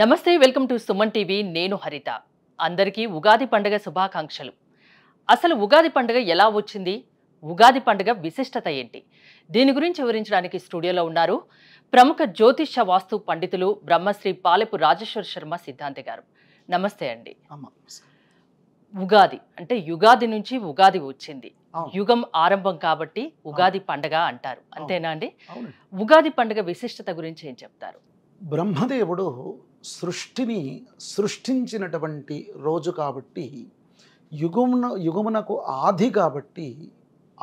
నమస్తే welcome to Suman TV నేను హరిత అందరికీ ఉగాది పండుగ శుభాకాంక్షలు అసలు ఉగాది పండుగ ఎలా వచ్చింది ఉగాది పండుగ విశిష్టత ఏంటి దీని గురించి వివరించడానికి స్టూడియోలో ఉన్నారు ప్రముఖ జ్యోతిష వాస్తు పండితులు బ్రహ్మశ్రీ పాలెపు రాజేశ్వర శర్మ సిద్ధాంతి గారు నమస్తే అండి ఉగాది అంటే యుగాది నుంచి ఉగాది వచ్చింది యుగం ఆరంభం కాబట్టి ఉగాది పండుగ అంటారు అంతేనా అండి ఉగాది పండుగ విశిష్టత గురించి ఏం చెప్తారు బ్రహ్మదేవుడు సృష్టిని సృష్టించినటువంటి రోజు కాబట్టి యుగమున యుగమునకు ఆది కాబట్టి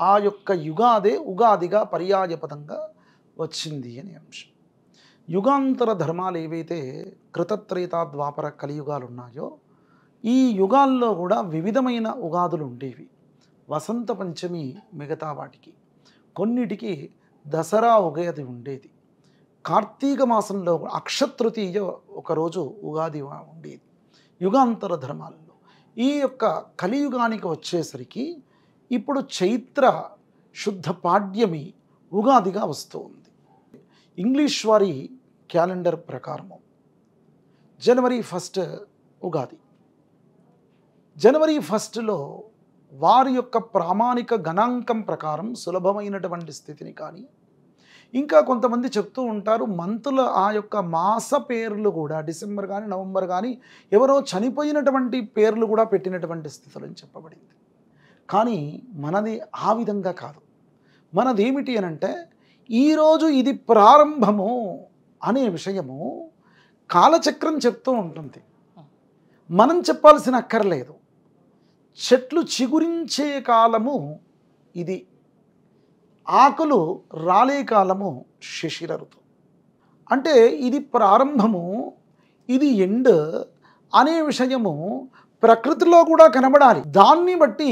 ఆ యొక్క యుగాదే ఉగాదిగా పర్యాయపదంగా వచ్చింది అనే అంశం యుగాంతర ధర్మాలు ఏవైతే కృతత్రేత ద్వాపర కలియుగాలు ఉన్నాయో ఈ యుగాల్లో కూడా వివిధమైన ఉగాదులు ఉండేవి వసంత పంచమి మిగతా వాటికి కొన్నిటికి దసరా ఉగాది ఉండేది కార్తీక మాసంలో అక్షతృతీయ ఒకరోజు ఉగాది ఉండేది యుగాంతర ధర్మాల్లో ఈ యొక్క కలియుగానికి వచ్చేసరికి ఇప్పుడు చైత్ర శుద్ధ పాడ్యమి ఉగాదిగా వస్తూ ఉంది ఇంగ్లీష్ వారి క్యాలెండర్ ప్రకారము జనవరి ఫస్ట్ ఉగాది జనవరి ఫస్ట్లో వారి యొక్క ప్రామాణిక గణాంకం ప్రకారం సులభమైనటువంటి స్థితిని కానీ ఇంకా కొంతమంది చెప్తూ ఉంటారు మంతుల ఆ యొక్క మాస పేర్లు కూడా డిసెంబర్ కానీ నవంబర్ కానీ ఎవరో చనిపోయినటువంటి పేర్లు కూడా పెట్టినటువంటి స్థితులు అని చెప్పబడింది కానీ మనది ఆ విధంగా కాదు మనది ఏమిటి అనంటే ఈరోజు ఇది ప్రారంభము అనే విషయము కాలచక్రం చెప్తూ ఉంటుంది మనం చెప్పాల్సిన అక్కర్లేదు చెట్లు చిగురించే కాలము ఇది ఆకులు రాలే కాలము శిశిర ఋతువు అంటే ఇది ప్రారంభము ఇది ఎండ్ అనే విషయము ప్రకృతిలో కూడా కనబడాలి దాన్ని బట్టి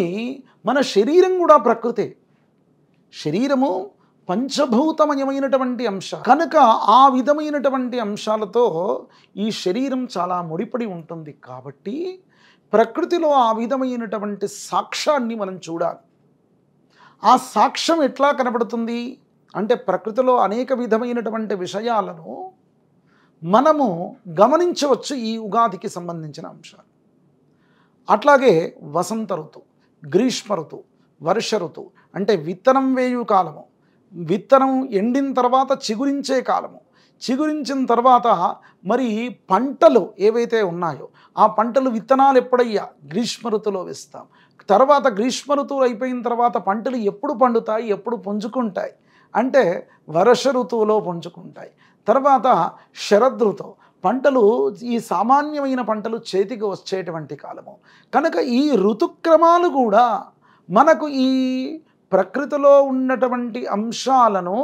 మన శరీరం కూడా ప్రకృతే శరీరము పంచభూతమయమైనటువంటి అంశ కనుక ఆ విధమైనటువంటి అంశాలతో ఈ శరీరం చాలా ముడిపడి ఉంటుంది కాబట్టి ప్రకృతిలో ఆ విధమైనటువంటి సాక్ష్యాన్ని మనం చూడాలి ఆ సాక్ష్యం ఎట్లా కనబడుతుంది అంటే ప్రకృతిలో అనేక విధమైనటువంటి విషయాలను మనము గమనించవచ్చు ఈ ఉగాదికి సంబంధించిన అంశాలు అట్లాగే వసంత ఋతు గ్రీష్మ ఋతు వర్ష ఋతువు అంటే విత్తనం వేయు కాలము విత్తనం ఎండిన తర్వాత చిగురించే కాలము చిగురించిన తర్వాత మరి పంటలు ఏవైతే ఉన్నాయో ఆ పంటలు విత్తనాలు ఎప్పుడయ్యా గ్రీష్మ ఋతులో వేస్తాం తర్వాత గ్రీష్మ ఋతువులు అయిపోయిన తర్వాత పంటలు ఎప్పుడు పండుతాయి ఎప్పుడు పుంజుకుంటాయి అంటే వర్ష ఋతువులో పుంజుకుంటాయి తర్వాత శరదృతువు పంటలు ఈ సామాన్యమైన పంటలు చేతికి వచ్చేటువంటి కాలము కనుక ఈ ఋతుక్రమాలు కూడా మనకు ఈ ప్రకృతిలో ఉన్నటువంటి అంశాలను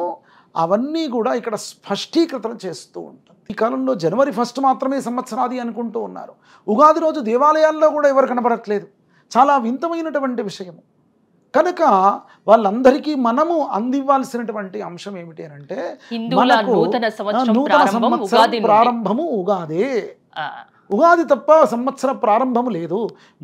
అవన్నీ కూడా ఇక్కడ స్పష్టీకృతం చేస్తూ ఉంటాం ఈ కాలంలో జనవరి ఫస్ట్ మాత్రమే సంవత్సరాది అనుకుంటూ ఉన్నారు ఉగాది రోజు దేవాలయాల్లో కూడా ఎవరు కనబడట్లేదు చాలా వింతమైనటువంటి విషయము కనుక వాళ్ళందరికీ మనము అందివ్వాల్సినటువంటి అంశం ఏమిటి అంటే నూతన సంవత్సరం ప్రారంభము ఉగాదే ఉగాది తప్ప సంవత్సర ప్రారంభం లేదు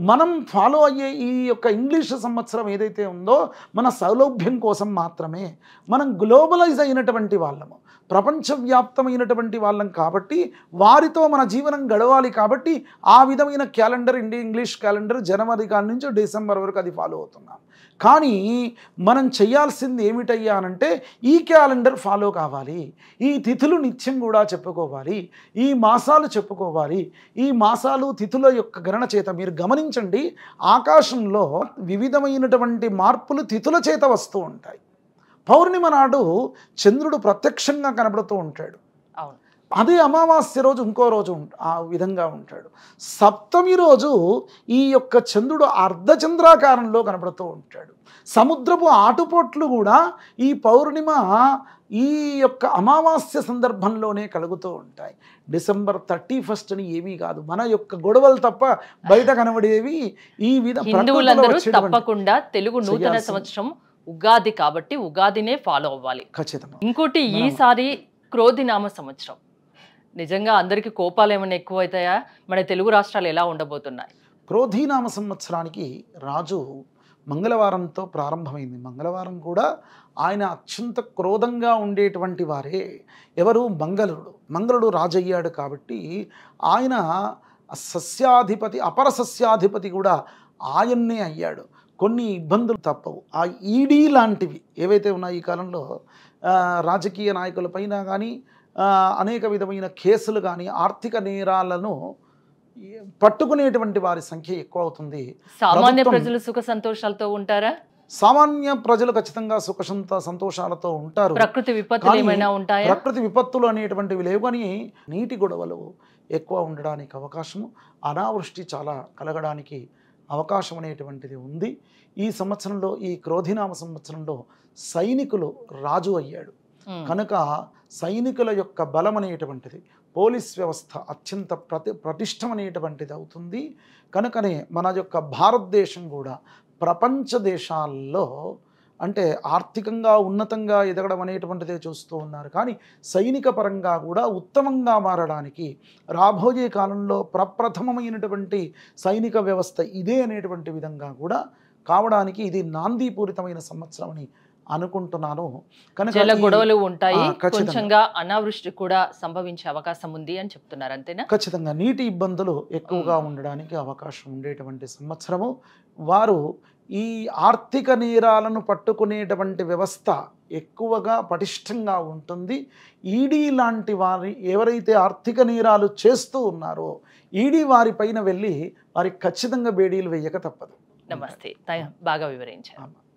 మనం ఫాలో అయ్యే ఈ యొక్క ఇంగ్లీష్ సంవత్సరం ఏదైతే ఉందో మన సౌలభ్యం కోసం మాత్రమే మనం గ్లోబలైజ్ అయినటువంటి వాళ్ళము ప్రపంచవ్యాప్తమైనటువంటి వాళ్ళం కాబట్టి వారితో మన జీవనం గడవాలి కాబట్టి ఆ విధమైన క్యాలెండర్ ఇండి ఇంగ్లీష్ క్యాలెండర్ జనవరి కాడి నుంచి డిసెంబర్ వరకు అది ఫాలో అవుతున్నాం కానీ మనం చేయాల్సింది ఏమిటయ్యా అంటే ఈ క్యాలెండర్ ఫాలో కావాలి ఈ తిథులు నిత్యం కూడా చెప్పుకోవాలి ఈ మాసాలు చెప్పుకోవాలి ఈ మాసాలు తిథుల యొక్క గణన చేత మీరు గమనించండి ఆకాశంలో వివిధమైనటువంటి మార్పులు తిథుల చేత వస్తూ ఉంటాయి పౌర్ణిమ నాడు చంద్రుడు ప్రత్యక్షంగా కనబడుతూ ఉంటాడు అవును అదే అమావాస్య రోజు ఇంకో రోజు ఆ విధంగా ఉంటాడు సప్తమి రోజు ఈ యొక్క చంద్రుడు అర్ధచంద్రాకారంలో కనపడుతూ ఉంటాడు సముద్రపు ఆటుపోట్లు కూడా ఈ పౌర్ణిమ ఈ యొక్క అమావాస్య సందర్భంలోనే కలుగుతూ ఉంటాయి డిసెంబర్ థర్టీ ఫస్ట్ అని ఏమీ కాదు మన యొక్క గొడవలు తప్ప బయట కనబడేవి ఈ విధంగా తప్పకుండా తెలుగు నూతన సంవత్సరం ఉగాది కాబట్టి ఉగాదినే ఫాలో అవ్వాలి ఖచ్చితంగా ఇంకోటి ఈసారి క్రోధినామ సంవత్సరం నిజంగా అందరికీ కోపాలు ఏమైనా ఎక్కువ అవుతాయా మన తెలుగు రాష్ట్రాలు ఎలా ఉండబోతున్నాయి క్రోధీనామ సంవత్సరానికి రాజు మంగళవారంతో ప్రారంభమైంది మంగళవారం కూడా ఆయన అత్యంత క్రోధంగా ఉండేటువంటి వారే ఎవరు మంగళుడు మంగళుడు రాజయ్యాడు కాబట్టి ఆయన సస్యాధిపతి అపర సస్యాధిపతి కూడా ఆయన్నే అయ్యాడు కొన్ని ఇబ్బందులు తప్పవు ఆ ఈడీ లాంటివి ఏవైతే ఉన్నాయి ఈ కాలంలో రాజకీయ నాయకులపైన కానీ అనేక విధమైన కేసులు కానీ ఆర్థిక నేరాలను పట్టుకునేటువంటి వారి సంఖ్య ఎక్కువ అవుతుంది సామాన్య ప్రజలు సుఖ సంతోషాలతో ఉంటారా సామాన్య ప్రజలు ఖచ్చితంగా సుఖ సంతోషాలతో ఉంటారు ప్రకృతి విపత్తులు ఏమైనా ఉంటాయి ప్రకృతి విపత్తులు అనేటువంటివి లేవు కానీ నీటి గొడవలు ఎక్కువ ఉండడానికి అవకాశము అనావృష్టి చాలా కలగడానికి అవకాశం అనేటువంటిది ఉంది ఈ సంవత్సరంలో ఈ క్రోధినామ సంవత్సరంలో సైనికులు రాజు అయ్యాడు కనుక సైనికుల యొక్క బలం అనేటువంటిది పోలీస్ వ్యవస్థ అత్యంత ప్రతి పటిష్టమనేటువంటిది అవుతుంది కనుకనే మన యొక్క భారతదేశం కూడా ప్రపంచ దేశాల్లో అంటే ఆర్థికంగా ఉన్నతంగా ఎదగడం అనేటువంటిదే చూస్తూ ఉన్నారు కానీ సైనిక పరంగా కూడా ఉత్తమంగా మారడానికి రాబోయే కాలంలో ప్రప్రథమమైనటువంటి సైనిక వ్యవస్థ ఇదే అనేటువంటి విధంగా కూడా కావడానికి ఇది నాందీపూరితమైన సంవత్సరం అని అనుకుంటున్నాను కనుక గొడవలు ఉంటాయి ఖచ్చితంగా అనావృష్టి కూడా సంభవించే అవకాశం ఉంది అని చెప్తున్నారు అంతేనా ఖచ్చితంగా నీటి ఇబ్బందులు ఎక్కువగా ఉండడానికి అవకాశం ఉండేటువంటి సంవత్సరము వారు ఈ ఆర్థిక నేరాలను పట్టుకునేటువంటి వ్యవస్థ ఎక్కువగా పటిష్టంగా ఉంటుంది ఈడీ లాంటి వారి ఎవరైతే ఆర్థిక నేరాలు చేస్తూ ఉన్నారో ఈడీ వారి పైన వెళ్ళి వారికి ఖచ్చితంగా బేడీలు వేయక తప్పదు నమస్తే బాగా వివరించారు